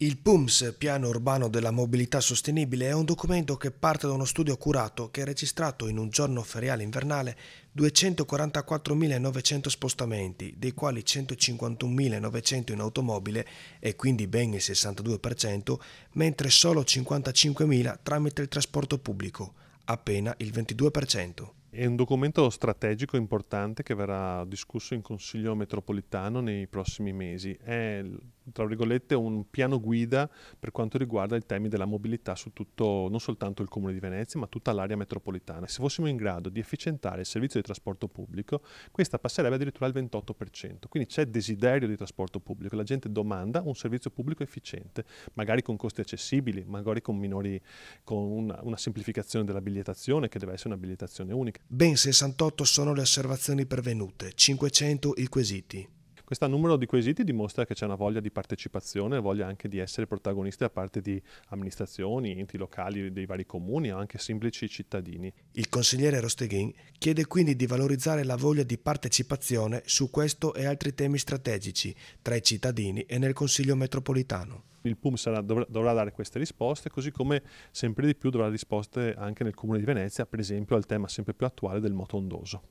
Il PUMS, Piano Urbano della Mobilità Sostenibile, è un documento che parte da uno studio curato che ha registrato in un giorno feriale invernale 244.900 spostamenti, dei quali 151.900 in automobile e quindi ben il 62%, mentre solo 55.000 tramite il trasporto pubblico, appena il 22%. È un documento strategico importante che verrà discusso in Consiglio metropolitano nei prossimi mesi. È tra virgolette, un piano guida per quanto riguarda i temi della mobilità su tutto, non soltanto il Comune di Venezia, ma tutta l'area metropolitana. Se fossimo in grado di efficientare il servizio di trasporto pubblico, questa passerebbe addirittura al 28%. Quindi c'è desiderio di trasporto pubblico, la gente domanda un servizio pubblico efficiente, magari con costi accessibili, magari con, minori, con una, una semplificazione dell'abilitazione, che deve essere un'abilitazione unica. Ben 68 sono le osservazioni pervenute, 500 i quesiti. Questo numero di quesiti dimostra che c'è una voglia di partecipazione, voglia anche di essere protagonisti da parte di amministrazioni, enti locali dei vari comuni o anche semplici cittadini. Il consigliere Rosteghin chiede quindi di valorizzare la voglia di partecipazione su questo e altri temi strategici tra i cittadini e nel Consiglio metropolitano il PUM sarà, dovrà, dare queste risposte, così come sempre di più dovrà risposte anche nel Comune di Venezia, per esempio al tema sempre più attuale del moto ondoso.